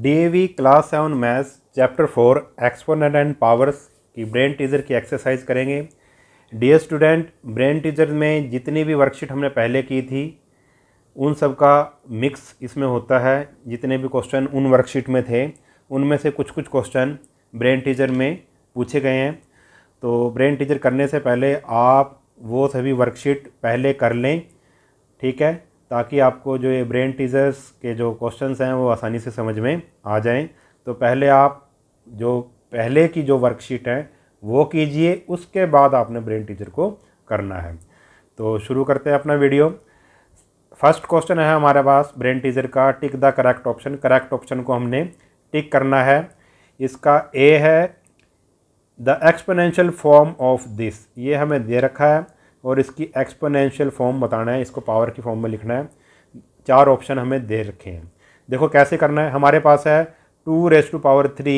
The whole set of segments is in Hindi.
D class seven maths chapter four exponent and powers की ब्रेन टीजर की एक्सरसाइज करेंगे डी स्टूडेंट ब्रेन टीजर में जितनी भी वर्कशीट हमने पहले की थी उन सब का मिक्स इसमें होता है जितने भी क्वेश्चन उन वर्कशीट में थे उनमें से कुछ कुछ क्वेश्चन ब्रेन टीजर में पूछे गए हैं तो ब्रेन टीजर करने से पहले आप वो सभी वर्कशीट पहले कर लें ठीक है ताकि आपको जो ये ब्रेन टीजर्स के जो क्वेश्चंस हैं वो आसानी से समझ में आ जाएं तो पहले आप जो पहले की जो वर्कशीट है वो कीजिए उसके बाद आपने ब्रेन टीजर को करना है तो शुरू करते हैं अपना वीडियो फर्स्ट क्वेश्चन है हमारे पास ब्रेन टीजर का tick the correct option correct option को हमने टिक करना है इसका ए है the exponential form of this ये हमें दे रखा है और इसकी एक्सपोनेंशियल फॉर्म बताना है इसको पावर की फॉर्म में लिखना है चार ऑप्शन हमें दे रखे हैं देखो कैसे करना है हमारे पास है two raise to power three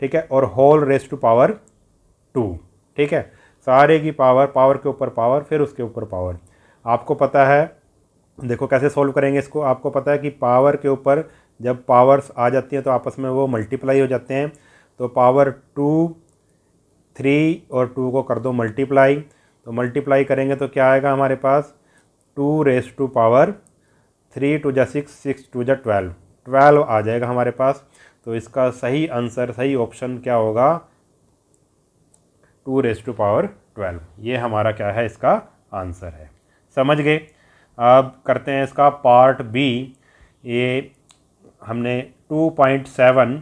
ठीक है और whole raise to power two ठीक है सारे की पावर पावर के ऊपर पावर फिर उसके ऊपर पावर आपको पता है देखो कैसे सॉल्व करेंगे इसको आपको पता है कि पावर के ऊपर जब पावर्स आ जाती हैं तो आपस में वो मल्टीप्लाई हो जाते हैं तो पावर टू थ्री और टू को कर दो मल्टीप्लाई तो मल्टीप्लाई करेंगे तो क्या आएगा हमारे पास two raise to power three two जै सिक्स सिक्स टू जै ट्वेल्व ट्वेल्व आ जाएगा हमारे पास तो इसका सही आंसर सही ऑप्शन क्या होगा two raise to power twelve ये हमारा क्या है इसका आंसर है समझ गए अब करते हैं इसका पार्ट बी ये हमने two point seven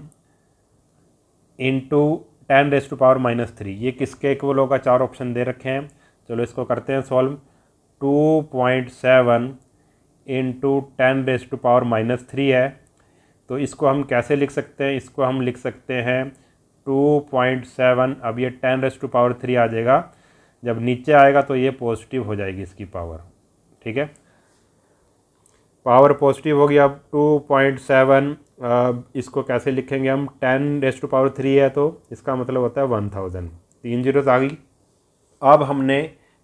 into ten raise to power minus three ये किसके इक्वल होगा चार ऑप्शन दे रखे हैं चलो इसको करते हैं solve two point seven into ten raise to power minus three है तो इसको हम कैसे लिख सकते हैं इसको हम लिख सकते हैं टू पॉइंट सेवन अब ये ten raise to power three आ जाएगा जब नीचे आएगा तो ये पॉजिटिव हो जाएगी इसकी पावर ठीक है पावर पॉजिटिव होगी अब टू पॉइंट सेवन इसको कैसे लिखेंगे हम ten raise to power three है तो इसका मतलब होता है वन थाउजेंड तीन जीरोज आ गई अब हमने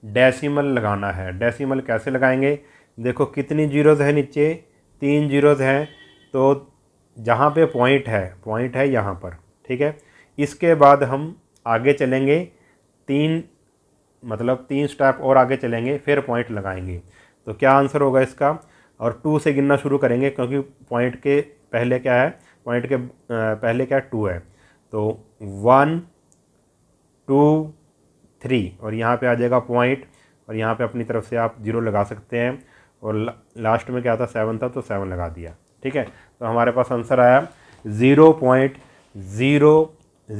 डेसिमल लगाना है डेसिमल कैसे लगाएंगे देखो कितनी जीरोज़ है नीचे तीन जीरोज़ हैं तो जहाँ पे पॉइंट है पॉइंट है यहाँ पर ठीक है इसके बाद हम आगे चलेंगे तीन मतलब तीन स्टेप और आगे चलेंगे फिर पॉइंट लगाएंगे तो क्या आंसर होगा इसका और टू से गिनना शुरू करेंगे क्योंकि पॉइंट के पहले क्या है पॉइंट के पहले क्या टू है तो वन टू थ्री और यहाँ पे आ जाएगा पॉइंट और यहाँ पे अपनी तरफ से आप जीरो लगा सकते हैं और लास्ट में क्या था सेवन था तो सेवन लगा दिया ठीक है तो हमारे पास आंसर आया zero point zero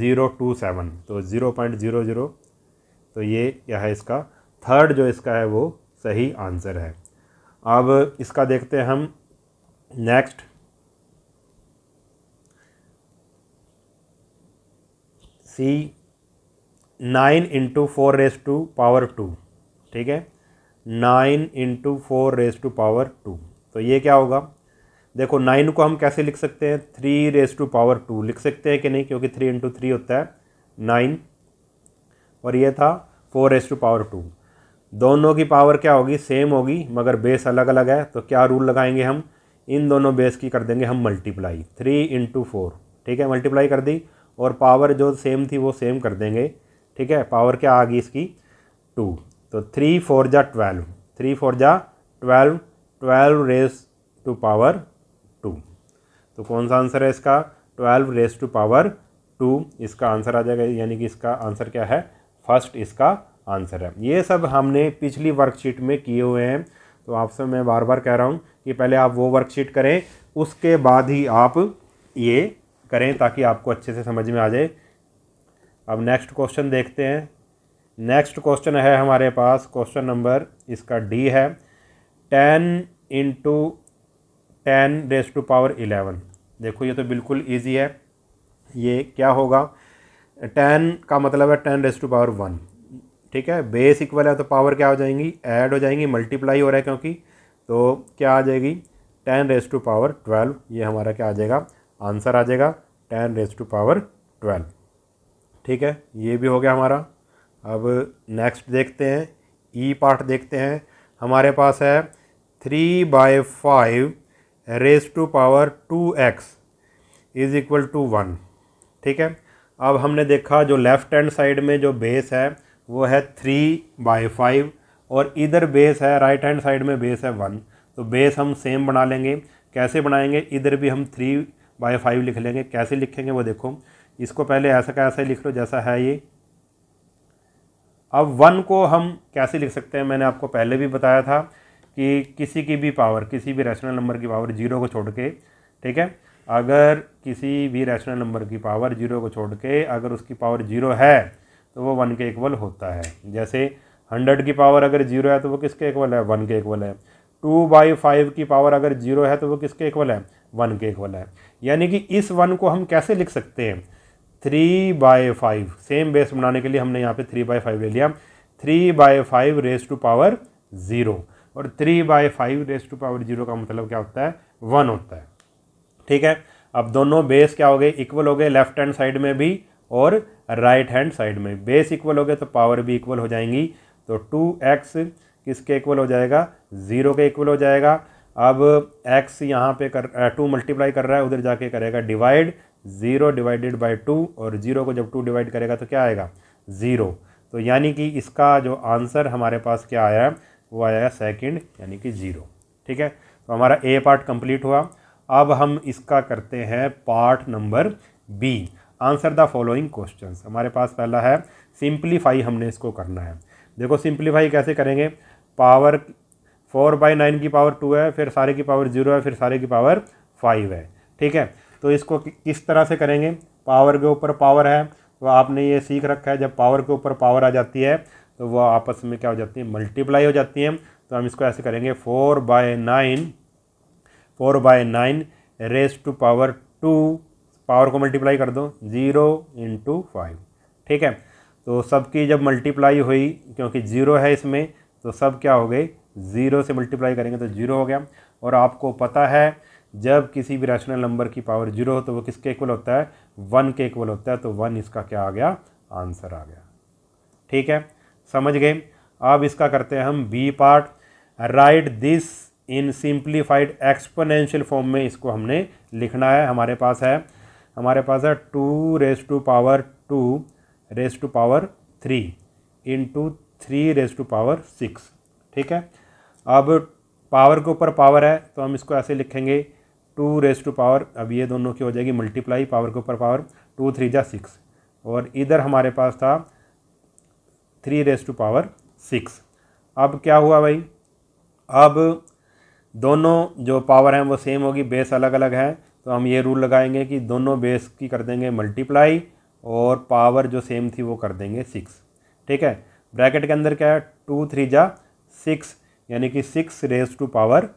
zero two seven तो ज़ीरो पॉइंट ज़ीरो ज़ीरो तो ये क्या है इसका थर्ड जो इसका है वो सही आंसर है अब इसका देखते हैं हम next C nine into four raise to power two ठीक है nine into four raise to power two तो ये क्या होगा देखो नाइन को हम कैसे लिख सकते हैं three raise to power two लिख सकते हैं कि नहीं क्योंकि थ्री इंटू थ्री होता है नाइन और ये था four raise to power two दोनों की पावर क्या होगी सेम होगी मगर बेस अलग अलग है तो क्या रूल लगाएंगे हम इन दोनों बेस की कर देंगे हम मल्टीप्लाई थ्री इंटू फोर ठीक है मल्टीप्लाई कर दी और पावर जो सेम थी वो सेम कर देंगे ठीक है पावर क्या आ गई इसकी टू तो थ्री फोर जा ट्वेल्व थ्री फोर जा twelve twelve raise to power two तो कौन सा आंसर है इसका twelve raise to power two इसका आंसर आ जाएगा यानी कि इसका आंसर क्या है फर्स्ट इसका आंसर है ये सब हमने पिछली वर्कशीट में किए हुए हैं तो आपसे मैं बार बार कह रहा हूँ कि पहले आप वो वर्कशीट करें उसके बाद ही आप ये करें ताकि आपको अच्छे से समझ में आ जाए अब नेक्स्ट क्वेश्चन देखते हैं नेक्स्ट क्वेश्चन है हमारे पास क्वेश्चन नंबर इसका डी है ten into ten raise to power eleven देखो ये तो बिल्कुल इजी है ये क्या होगा टेन का मतलब है ten raise to power one ठीक है बेस इक्वल है तो पावर क्या हो जाएंगी ऐड हो जाएंगी मल्टीप्लाई हो रहा है क्योंकि तो क्या आ जाएगी ten raise to power twelve ये हमारा क्या आ जाएगा आंसर आ जाएगा ten raise to power twelve ठीक है ये भी हो गया हमारा अब नेक्स्ट देखते हैं ई e पार्ट देखते हैं हमारे पास है three by five raise to power two x is equal to one ठीक है अब हमने देखा जो लेफ़्ट हैंड साइड में जो बेस है वो है थ्री बाय फाइव और इधर बेस है राइट हैंड साइड में बेस है वन तो बेस हम सेम बना लेंगे कैसे बनाएंगे इधर भी हम थ्री बाय फाइव लिख लेंगे कैसे लिखेंगे वो देखो इसको पहले ऐसा का ऐसा लिख लो जैसा है ये अब वन को हम कैसे लिख सकते हैं मैंने आपको पहले भी बताया था कि किसी की भी पावर किसी भी रैशनल नंबर की पावर जीरो को छोड़ के ठीक है अगर किसी भी रैशनल नंबर की पावर जीरो को छोड़ के अगर उसकी पावर जीरो है तो वो वन के इक्वल होता है जैसे हंड्रेड की पावर अगर जीरो है तो वो किसके इक्वल है वन के इक्वल है टू बाई फाइव की पावर अगर जीरो है तो वो किसके इक्वल है वन के इक्वल है यानी कि इस वन को हम कैसे लिख सकते हैं three by five same base बनाने के लिए हमने यहाँ पे थ्री बाय फाइव ले लिया three by five raise to power zero और three by five raise to power zero का मतलब क्या होता है वन होता है ठीक है अब दोनों बेस क्या हो गए इक्वल हो गए लेफ्ट हैंड साइड में भी और राइट हैंड साइड में बेस इक्वल हो गए तो पावर भी इक्वल हो जाएंगी तो टू एक्स किसके इक्वल हो जाएगा ज़ीरो के इक्वल हो जाएगा अब एक्स यहाँ पे कर टू मल्टीप्लाई कर रहा है उधर जाके करेगा divide zero divided by two और ज़ीरो को जब टू डिवाइड करेगा तो क्या आएगा ज़ीरो तो यानी कि इसका जो आंसर हमारे पास क्या आया वो आया सेकेंड यानी कि ज़ीरो ठीक है तो हमारा ए पार्ट कंप्लीट हुआ अब हम इसका करते हैं part number B answer the following question हमारे पास पहला है सिंप्लीफाई हमने इसको करना है देखो सिंप्लीफाई कैसे करेंगे पावर फोर बाई नाइन की पावर टू है फिर सारे की पावर जीरो है फिर सारे की पावर फाइव है ठीक है तो इसको किस तरह से करेंगे पावर के ऊपर पावर है तो आपने ये सीख रखा है जब पावर के ऊपर पावर आ जाती है तो वह आपस में क्या हो जाती है मल्टीप्लाई हो जाती है तो हम इसको ऐसे करेंगे four by nine four by nine raise to power two power को मल्टीप्लाई कर दो ज़ीरो इंटू फाइव ठीक है तो सबकी जब मल्टीप्लाई हुई क्योंकि ज़ीरो है इसमें तो सब क्या हो गए ज़ीरो से मल्टीप्लाई करेंगे तो ज़ीरो हो गया और आपको पता है जब किसी भी रैशनल नंबर की पावर जीरो हो तो वो किसके इक्वल होता है वन के इक्वल होता है तो वन इसका क्या आ गया आंसर आ गया ठीक है समझ गए अब इसका करते हैं हम B part write this in simplified exponential form में इसको हमने लिखना है हमारे पास है हमारे पास है two raise to power two raise to power three in two three raise to power six ठीक है अब पावर के ऊपर पावर है तो हम इसको ऐसे लिखेंगे टू रेस टू पावर अब ये दोनों की हो जाएगी मल्टीप्लाई पावर के ऊपर पावर टू थ्री जा सिक्स और इधर हमारे पास था three raise to power six अब क्या हुआ भाई अब दोनों जो पावर हैं वो सेम होगी बेस अलग अलग है तो हम ये रूल लगाएंगे कि दोनों बेस की कर देंगे मल्टीप्लाई और पावर जो सेम थी वो कर देंगे सिक्स ठीक है ब्रैकेट के अंदर क्या है टू थ्री जा सिक्स यानी कि six raise to power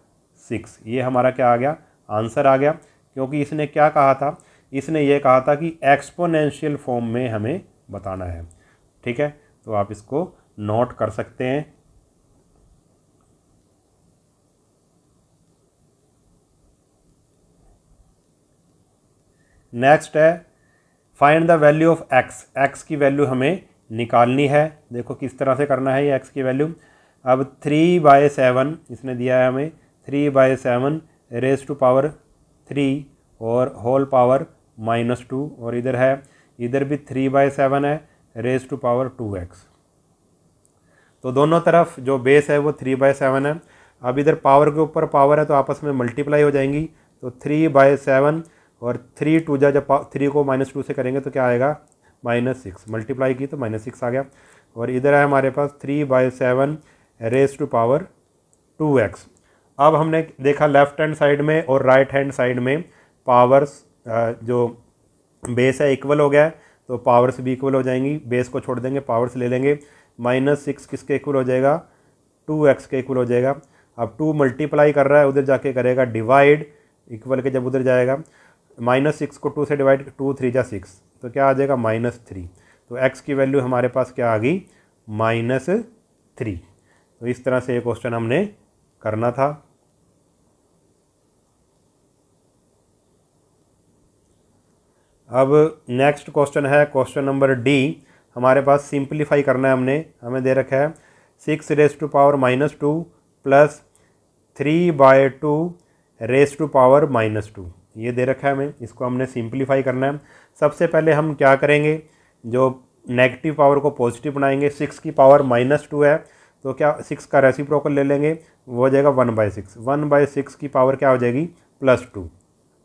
six ये हमारा क्या आ गया आंसर आ गया क्योंकि इसने क्या कहा था इसने ये कहा था कि एक्सपोनेंशियल फॉर्म में हमें बताना है ठीक है तो आप इसको नोट कर सकते हैं नेक्स्ट है find the value of x x की वैल्यू हमें निकालनी है देखो किस तरह से करना है ये एक्स की वैल्यू अब थ्री बाय सेवन इसने दिया है हमें three by seven raise to power three और होल पावर माइनस टू और इधर है इधर भी थ्री बाय सेवन है raise to power two x तो दोनों तरफ जो बेस है वो थ्री बाय सेवन है अब इधर पावर के ऊपर पावर है तो आपस में मल्टीप्लाई हो जाएंगी तो थ्री बाय सेवन और थ्री टू जा जब थ्री को माइनस टू से करेंगे तो क्या आएगा माइनस सिक्स मल्टीप्लाई की तो माइनस सिक्स आ गया और इधर है हमारे पास three by seven raise to power two x अब हमने देखा लेफ्ट हैंड साइड में और राइट हैंड साइड में पावर्स जो बेस है इक्वल हो गया तो पावर्स भी इक्वल हो जाएंगी बेस को छोड़ देंगे पावर्स ले लेंगे माइनस सिक्स किसके इक्वल हो जाएगा टू एक्स के इक्वल हो जाएगा अब टू मल्टीप्लाई कर रहा है उधर जाके करेगा डिवाइड इक्वल के जब उधर जाएगा माइनस सिक्स को टू से डिवाइड टू थ्री जा सिक्स तो क्या आ जाएगा माइनस थ्री तो एक्स की वैल्यू हमारे पास क्या आ गई माइनस थ्री तो इस तरह से ये क्वेश्चन हमने करना था अब नेक्स्ट क्वेश्चन है क्वेश्चन नंबर डी हमारे पास सिंप्लीफाई करना है हमने हमें दे रखा है six raise to power minus two plus three by two raise to power minus two ये दे रखा है हमें इसको हमने सिंप्लीफाई करना है सबसे पहले हम क्या करेंगे जो नेगेटिव पावर को पॉजिटिव बनाएंगे सिक्स की पावर माइनस टू है तो क्या सिक्स का रेसी ले लेंगे वो हो जाएगा one by six one by six की पावर क्या हो जाएगी प्लस टू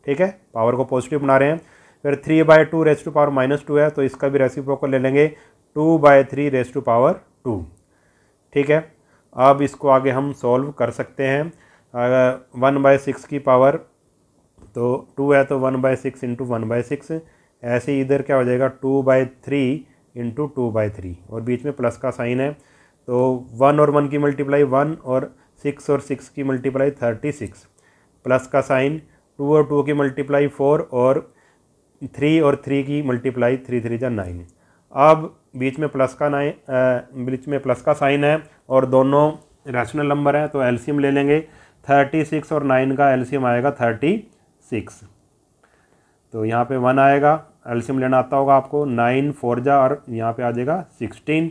ठीक है पावर को पॉजिटिव बना रहे हैं फिर three by two raise to power minus two है तो इसका भी रेसी ले लेंगे two by three raise to power two ठीक है अब इसको आगे हम सॉल्व कर सकते हैं वन बाय सिक्स की पावर तो टू है तो one by six into one by six ऐसे इधर क्या हो जाएगा two by three into two by three और बीच में प्लस का साइन है तो वन और वन की मल्टीप्लाई वन और सिक्स और सिक्स की मल्टीप्लाई थर्टी सिक्स प्लस का साइन टू और टू की मल्टीप्लाई फोर और थ्री और थ्री की मल्टीप्लाई थ्री थ्री जा नाइन अब बीच में प्लस का नाइन बीच में प्लस का साइन है और दोनों रैशनल नंबर हैं तो एलसीएम ले लेंगे थर्टी सिक्स और नाइन का एलसीएम आएगा थर्टी सिक्स तो यहाँ पे वन आएगा एलसीएम लेना आता होगा आपको नाइन फोर जा और यहाँ पे आ जाएगा सिक्सटीन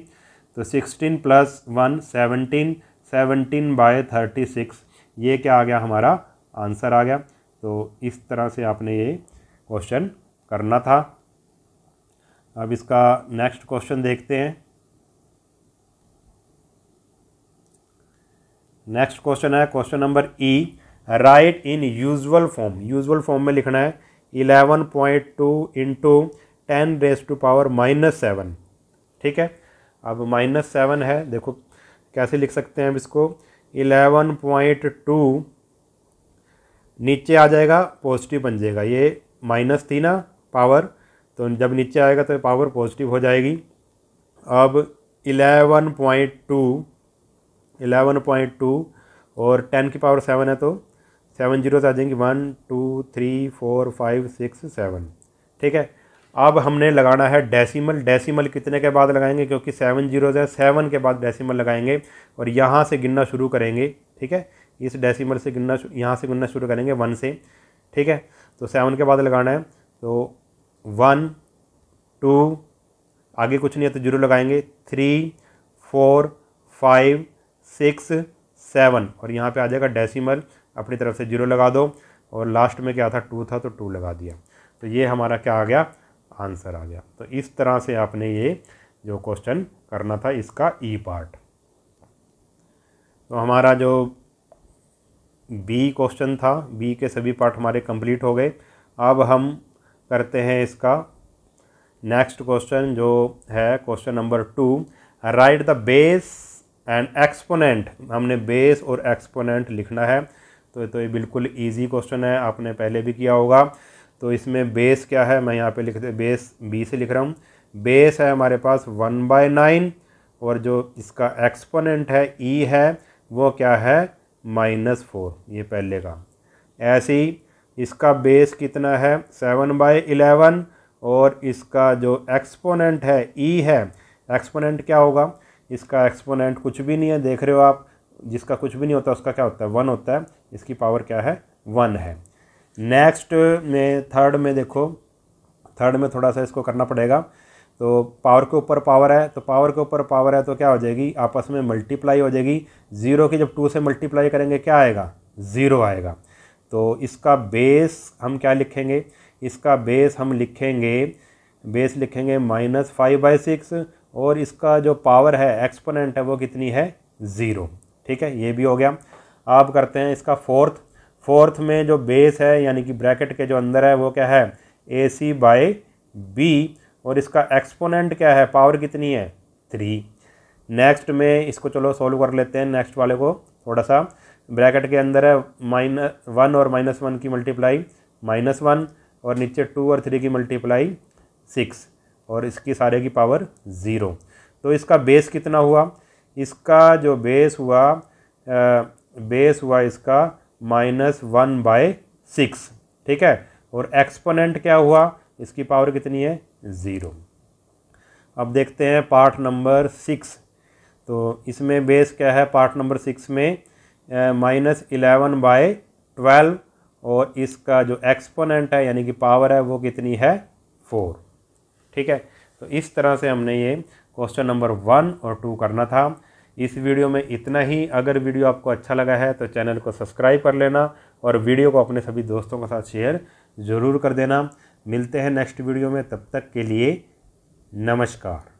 तो sixteen plus one seventeen seventeen by thirty six ये क्या आ गया हमारा आंसर आ गया तो इस तरह से आपने ये क्वेश्चन करना था अब इसका नेक्स्ट क्वेश्चन देखते हैं नेक्स्ट क्वेश्चन है question number E write in usual form usual form में लिखना है eleven point two into ten raise to power minus seven ठीक है अब माइनस सेवन है देखो कैसे लिख सकते हैं अब इसको इलेवन पॉइंट टू नीचे आ जाएगा पॉजिटिव बन जाएगा ये माइनस थी ना पावर तो जब नीचे आएगा तो पावर पॉजिटिव हो जाएगी अब eleven point two eleven point two और टेन की पावर सेवन है तो सेवन जीरो से आ जाएंगी one two three four five six seven ठीक है अब हमने लगाना है डेसिमल डेसिमल कितने के बाद लगाएंगे क्योंकि सेवन जीरोज़ है सेवन के बाद डेसिमल लगाएंगे और यहाँ से गिनना शुरू करेंगे ठीक है इस डेसिमल से गिनना यहाँ से गिनना शुरू करेंगे वन से ठीक है तो सेवन के बाद लगाना है तो वन टू आगे कुछ नहीं है तो जीरो लगाएंगे three four five six seven और यहाँ पे आ जाएगा डेसिमल अपनी तरफ से जीरो लगा दो और लास्ट में क्या था टू था तो टू लगा दिया तो ये हमारा क्या आ गया आंसर आ गया तो इस तरह से आपने ये जो क्वेश्चन करना था इसका ई e पार्ट तो हमारा जो बी क्वेश्चन था बी के सभी पार्ट हमारे कंप्लीट हो गए अब हम करते हैं इसका नेक्स्ट क्वेश्चन जो है question number two write the base and exponent हमने बेस और एक्सपोनेंट लिखना है तो तो ये बिल्कुल इजी क्वेश्चन है आपने पहले भी किया होगा तो इसमें बेस क्या है मैं यहाँ पे लिख बेस बी से लिख रहा हूँ बेस है हमारे पास वन बाय नाइन और जो इसका एक्सपोनेंट है ई e है वो क्या है माइनस फोर ये पहले का ऐसे ही इसका बेस कितना है सेवन बाई इलेवन और इसका जो एक्सपोनेंट है ई e है एक्सपोनेंट क्या होगा इसका एक्सपोनेंट कुछ भी नहीं है देख रहे हो आप जिसका कुछ भी नहीं होता उसका क्या होता है वन होता है इसकी पावर क्या है वन है नेक्स्ट में थर्ड में देखो थर्ड में थोड़ा सा इसको करना पड़ेगा तो पावर के ऊपर पावर है तो पावर के ऊपर पावर है तो क्या हो जाएगी आपस में मल्टीप्लाई हो जाएगी ज़ीरो की जब टू से मल्टीप्लाई करेंगे क्या आएगा ज़ीरो आएगा तो इसका बेस हम क्या लिखेंगे इसका बेस हम लिखेंगे बेस लिखेंगे माइनस फाइव बाई सिक्स और इसका जो पावर है एक्सपोनेंट है वो कितनी है ज़ीरो ठीक है ये भी हो गया आप करते हैं इसका फोर्थ फोर्थ में जो बेस है यानी कि ब्रैकेट के जो अंदर है वो क्या है ए सी बाई बी और इसका एक्सपोनेंट क्या है पावर कितनी है थ्री नेक्स्ट में इसको चलो सॉल्व कर लेते हैं नेक्स्ट वाले को थोड़ा सा ब्रैकेट के अंदर है माइनस वन और माइनस वन की मल्टीप्लाई माइनस वन और नीचे टू और थ्री की मल्टीप्लाई सिक्स और इसकी सारे की पावर ज़ीरो तो इसका बेस कितना हुआ इसका जो बेस हुआ आ, बेस हुआ इसका माइनस वन बाय सिक्स ठीक है और एक्सपोनेंट क्या हुआ इसकी पावर कितनी है ज़ीरो अब देखते हैं पार्ट नंबर सिक्स तो इसमें बेस क्या है पार्ट नंबर सिक्स में माइनस इलेवन बाय ट्वेल्व और इसका जो एक्सपोनेंट है यानी कि पावर है वो कितनी है फोर ठीक है तो इस तरह से हमने ये क्वेश्चन नंबर वन और टू करना था इस वीडियो में इतना ही अगर वीडियो आपको अच्छा लगा है तो चैनल को सब्सक्राइब कर लेना और वीडियो को अपने सभी दोस्तों के साथ शेयर ज़रूर कर देना मिलते हैं नेक्स्ट वीडियो में तब तक के लिए नमस्कार